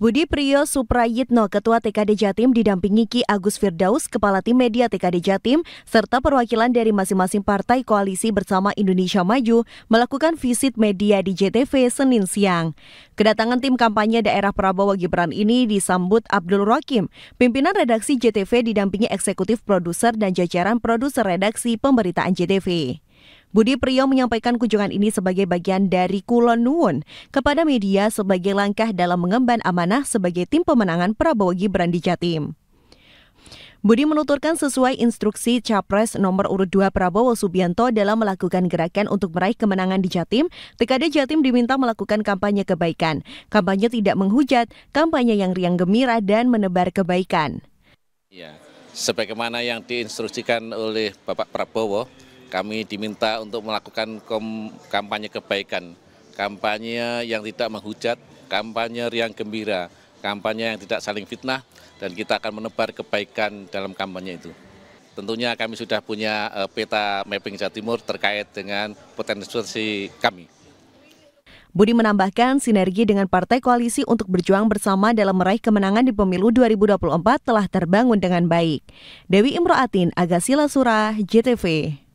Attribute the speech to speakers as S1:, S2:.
S1: Budi Priyo Suprayitno, Ketua TKD Jatim, didampingi Ki Agus Firdaus, Kepala Tim Media TKD Jatim, serta perwakilan dari masing-masing partai koalisi bersama Indonesia Maju melakukan visit media di JTV Senin siang. Kedatangan tim kampanye daerah Prabowo Gibran ini disambut Abdul Rakim, pimpinan redaksi JTV didampingi eksekutif produser dan jajaran produser redaksi pemberitaan JTV. Budi Priyo menyampaikan kunjungan ini sebagai bagian dari Kulon Nuwun kepada media sebagai langkah dalam mengemban amanah sebagai tim pemenangan Prabowo Gibran di Jatim. Budi menuturkan sesuai instruksi Capres nomor urut 2 Prabowo Subianto dalam melakukan gerakan untuk meraih kemenangan di Jatim, TKD Jatim diminta melakukan kampanye kebaikan. Kampanye tidak menghujat, kampanye yang riang gembira dan menebar kebaikan.
S2: Ya, sebagaimana yang diinstruksikan oleh Bapak Prabowo, kami diminta untuk melakukan kampanye kebaikan, kampanye yang tidak menghujat, kampanye yang gembira, kampanye yang tidak saling fitnah, dan kita akan menebar kebaikan dalam kampanye itu. Tentunya kami sudah punya eh, peta mapping Jawa Timur terkait dengan potensi kami.
S1: Budi menambahkan sinergi dengan partai koalisi untuk berjuang bersama dalam meraih kemenangan di pemilu 2024 telah terbangun dengan baik. Dewi Imroatin, Agasila Surah, JTV.